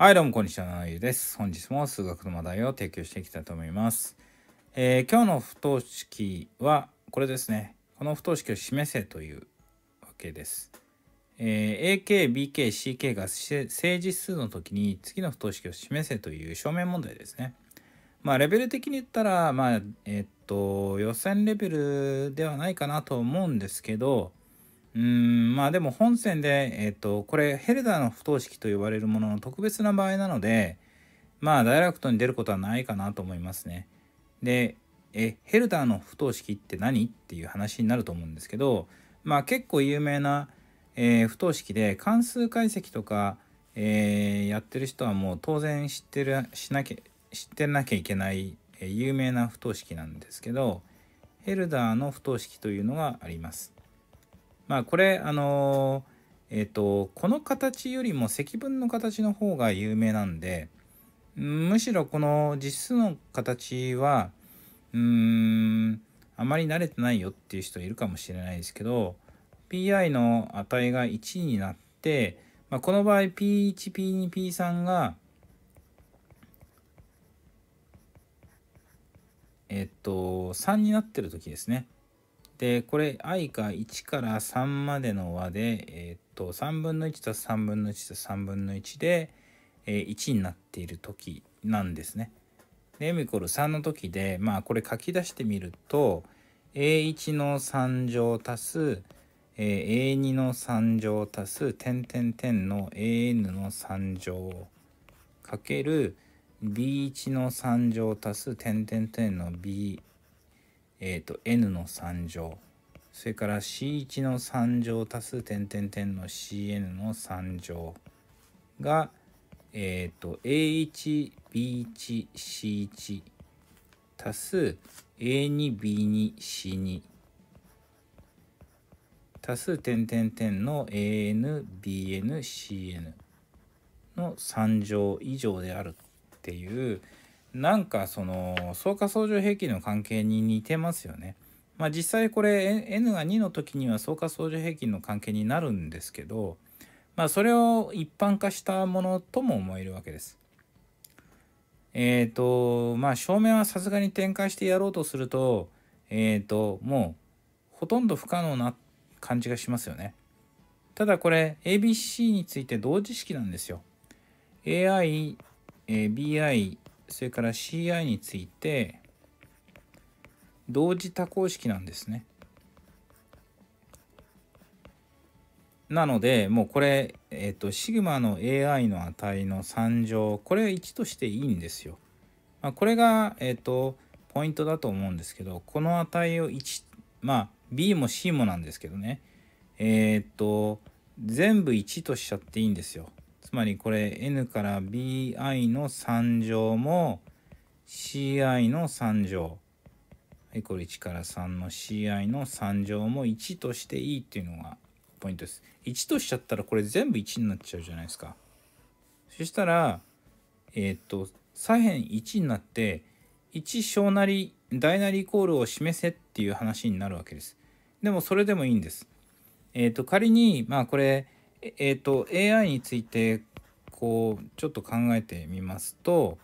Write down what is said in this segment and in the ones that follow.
はい、どうも、こんにちは、なゆです。本日も数学の話題を提供していきたいと思います。えー、今日の不等式は、これですね。この不等式を示せというわけです。えー、AK、BK、CK が正実数の時に次の不等式を示せという証明問題ですね。まあ、レベル的に言ったら、まあ、えー、っと、予選レベルではないかなと思うんですけど、うんまあでも本戦で、えっと、これヘルダーの不等式と呼ばれるものの特別な場合なのでまあダイレクトに出ることはないかなと思いますね。でえヘルダーの不等式って何っていう話になると思うんですけどまあ結構有名な、えー、不等式で関数解析とか、えー、やってる人はもう当然知ってるしなきゃ知ってなきゃいけない、えー、有名な不等式なんですけどヘルダーの不等式というのがあります。まあこれあのえっ、ー、とこの形よりも積分の形の方が有名なんでむしろこの実数の形はうーんあまり慣れてないよっていう人いるかもしれないですけど pi の値が1になって、まあ、この場合 p1p2p3 がえっと3になってる時ですねでこれ i が1から3までの和で、えー、っと3分の1と3分の1と3分の1で、えー、1になっている時なんですね。で m イコール3の時でまあこれ書き出してみると a1 の3乗足す、えー、a2 の3乗足す点点点の an の3乗かける b1 の3乗足す点点点の b えっ、ー、と、n の3乗。それから c1 の3乗足す点点点の cn の3乗が、えっ、ー、と、a1、b1、c1 足す a2、b2、c2 足す点点点の an、bn、cn の3乗以上であるっていう、なんかその相加相乗平均の関係に似てますよね。まあ実際これ N が2の時には相加相乗平均の関係になるんですけど、まあそれを一般化したものとも思えるわけです。えっ、ー、と、まあ正面はさすがに展開してやろうとすると、えっ、ー、と、もうほとんど不可能な感じがしますよね。ただこれ ABC について同時式なんですよ。AI、BI、それから CI について同時多項式なんですね。なのでもうこれ、えっと、シグマの AI の値の3乗これは1としていいんですよ。まあ、これが、えっと、ポイントだと思うんですけどこの値を1まあ B も C もなんですけどねえっと全部1としちゃっていいんですよ。つまりこれ n から bi の3乗も ci の3乗。イコール1から3の ci の3乗も1としていいっていうのがポイントです。1としちゃったらこれ全部1になっちゃうじゃないですか。そしたら、えー、っと、左辺1になって、1小なり、大なりイコールを示せっていう話になるわけです。でもそれでもいいんです。えー、っと、仮に、まあこれ、ええーと、AI についてこうちょっと考えてみますと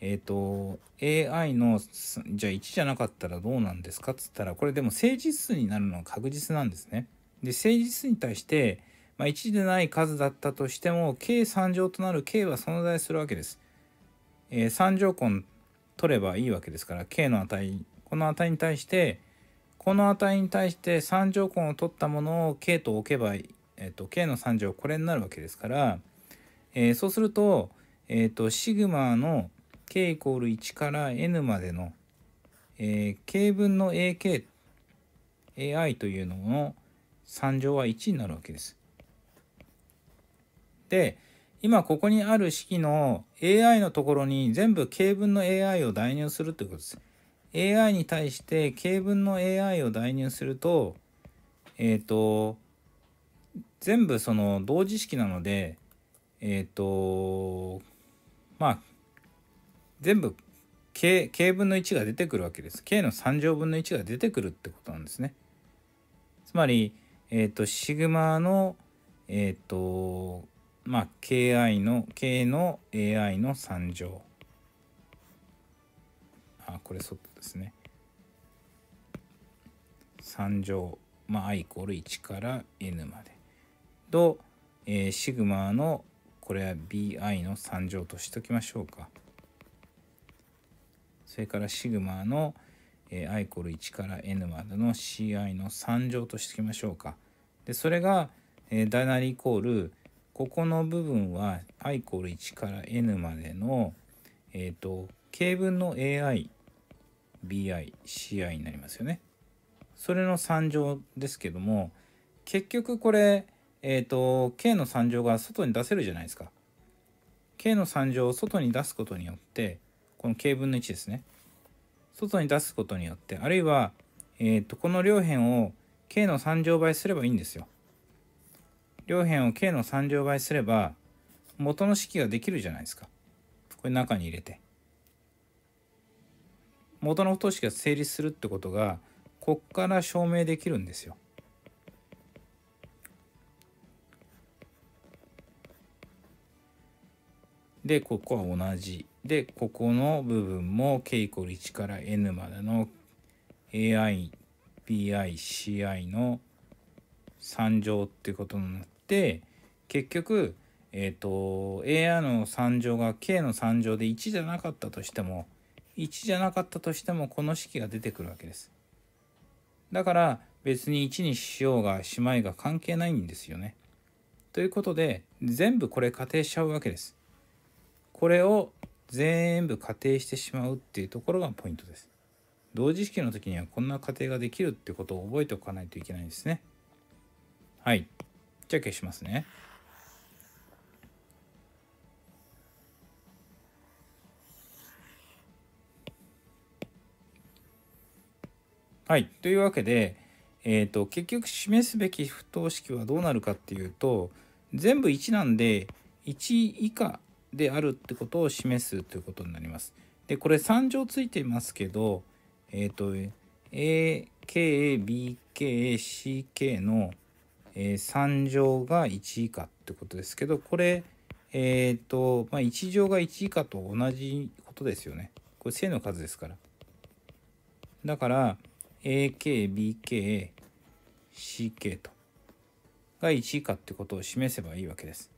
えー、と AI のじゃあ1じゃなかったらどうなんですかっつったらこれでも誠実数になるのは確実なんですね。で誠実数に対して、まあ、1でない数だったとしても計3乗となる k は存在するわけです。えー、3乗根取ればいいわけですから k の値この値に対してこの値に対して3乗根を取ったものを k と置けばいいえっと、K の3乗これになるわけですから、えー、そうすると、えっ、と、シグマの k イコール1から n までの、えー、k 分の ak、ai というのの3乗は1になるわけです。で、今ここにある式の ai のところに全部 k 分の ai を代入するということです。ai に対して k 分の ai を代入すると、えっ、ー、と、全部その同時式なのでえっ、ー、とまあ全部 k, k 分の1が出てくるわけです。k の3乗分の1が出てくるってことなんですね。つまり、えっ、ー、と、シグマの、えっ、ー、と、まあ、ki の、k の ai の3乗。あ、これ外ですね。3乗。まあ、i イコール1から n まで。と、えー、シグマのこれは BI の3乗としときましょうかそれからシグマの、えー、i イコール1から n までの ci の3乗としときましょうかでそれが、えー、ダイナリイコールここの部分は i イコール1から n までのえっ、ー、と形分の ai bi ci になりますよねそれの3乗ですけども結局これえっ、ー、と、K の3乗が外に出せるじゃないですか。K の3乗を外に出すことによって、この K 分の1ですね。外に出すことによって、あるいは、えっ、ー、と、この両辺を K の3乗倍すればいいんですよ。両辺を K の3乗倍すれば、元の式ができるじゃないですか。これ中に入れて。元の不等式が成立するってことが、こっから証明できるんですよ。でここは同じでここの部分も k=1 から n までの AIBICI の3乗ってことになって結局えっ、ー、と AI の3乗が K の3乗で1じゃなかったとしても1じゃなかったとしてもこの式が出てくるわけです。だから別に1にしようがしまいが関係ないんですよね。ということで全部これ仮定しちゃうわけです。これを全部仮定してしまうっていうところがポイントです。同時式の時にはこんな仮定ができるってことを覚えておかないといけないですね。はい。じゃあ消しますね。はい。というわけで、えーと、と結局示すべき不等式はどうなるかっていうと全部1なんで1以下であるってことを示すということになります。でこれ3乗ついていますけど、えっ、ー、と AKBKCK の、えー、3乗が1以下ってことですけどこれ、えっ、ー、とまあ、1乗が1以下と同じことですよね。これ正の数ですから。だから AKBKCK とが1以下ってことを示せばいいわけです。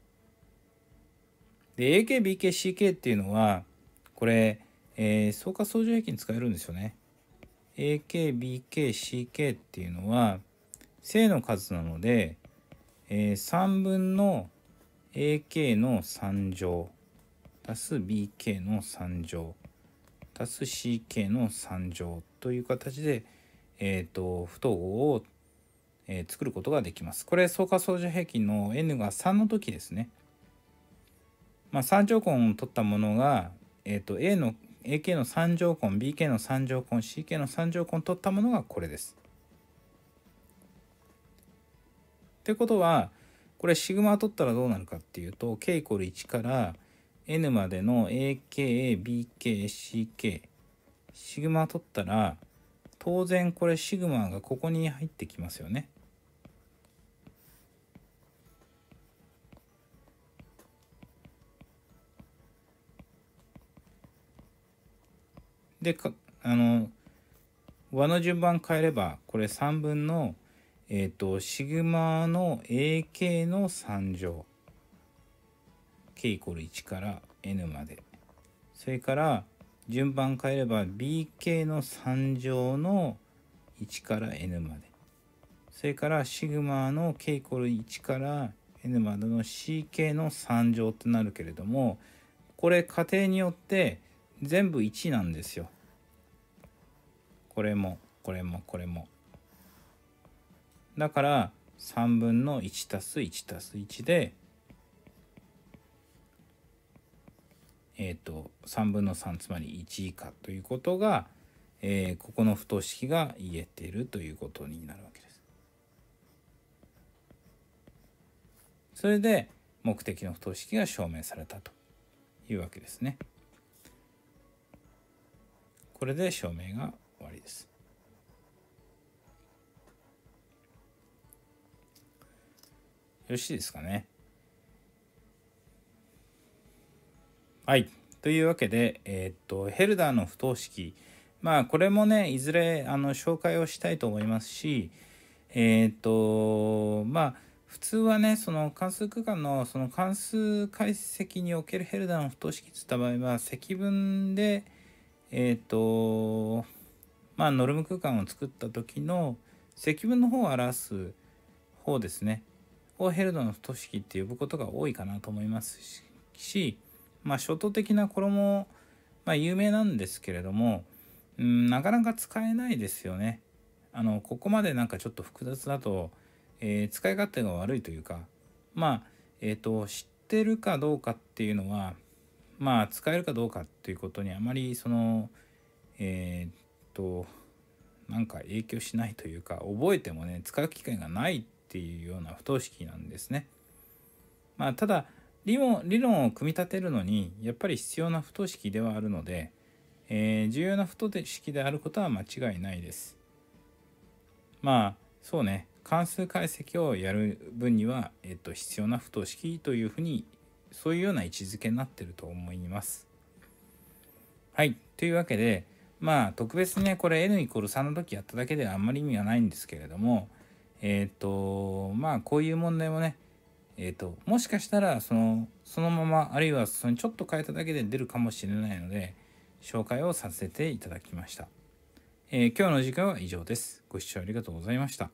で AKBKCK っていうのはこれ、えー、相関相乗平均使えるんですよね AKBKCK っていうのは正の数なので、えー、3分の AK の3乗足す BK の3乗足す CK の3乗という形で、えーと、不等号を、えー、作ることができます。これ相加相乗平均の N が3の時ですね。まあ、3乗根を取ったものが、えー、と A の AK の3乗根 BK の3乗根 CK の3乗根取ったものがこれです。ってことはこれシグマを取ったらどうなるかっていうと K イコール1から N までの AKBKCK シグマを取ったら当然これシグマがここに入ってきますよね。であの和の順番変えればこれ3分のえっ、ー、とシグマの AK の3乗 k イコール1から n までそれから順番変えれば bk の3乗の1から n までそれからシグマの k イコール1から n までの ck の3乗ってなるけれどもこれ仮定によって全部1なんですよこれもこれもこれもだから3分の1たす1たす1でえっ、ー、と3分の3つまり1以下ということが、えー、ここの不等式が言えているということになるわけです。それで目的の不等式が証明されたというわけですね。これで証明がですよろしいですかねはいというわけでえー、っとヘルダーの不等式まあこれもねいずれあの紹介をしたいと思いますしえー、っとまあ普通はねその関数空間のその関数解析におけるヘルダーの不等式っつった場合は積分でえっ、とまあ、ノルム空間を作った時の積分の方を表す方ですねをヘルドの等式って呼ぶことが多いかなと思いますし、まあ、初等的な衣、まあ、有名なんですけれども、ん、なかなか使えないですよね。あのここまでなんかちょっと複雑だと、えー、使い勝手が悪いというかまあえっ、ー、と知ってるかどうかっていうのはまあ使えるかどうかっていうことにあまりその、えー、となんか影響しないというか覚えてもね使う機会がないっていうような不等式なんですね。まあ、ただ理論を組み立てるのにやっぱり必要な不等式ではあるので、えー、重要な不等式であることは間違いないです。まあそうね関数解析をやる分には、えっと、必要な不等式というふうにそういうような位置づけになってると思います。はいというわけでまあ特別にねこれ n 3の時やっただけではあんまり意味はないんですけれどもえっ、ー、とまあこういう問題もねえっ、ー、ともしかしたらそのそのままあるいはそのちょっと変えただけで出るかもしれないので紹介をさせていただきました、えー、今日の時間は以上ですご視聴ありがとうございました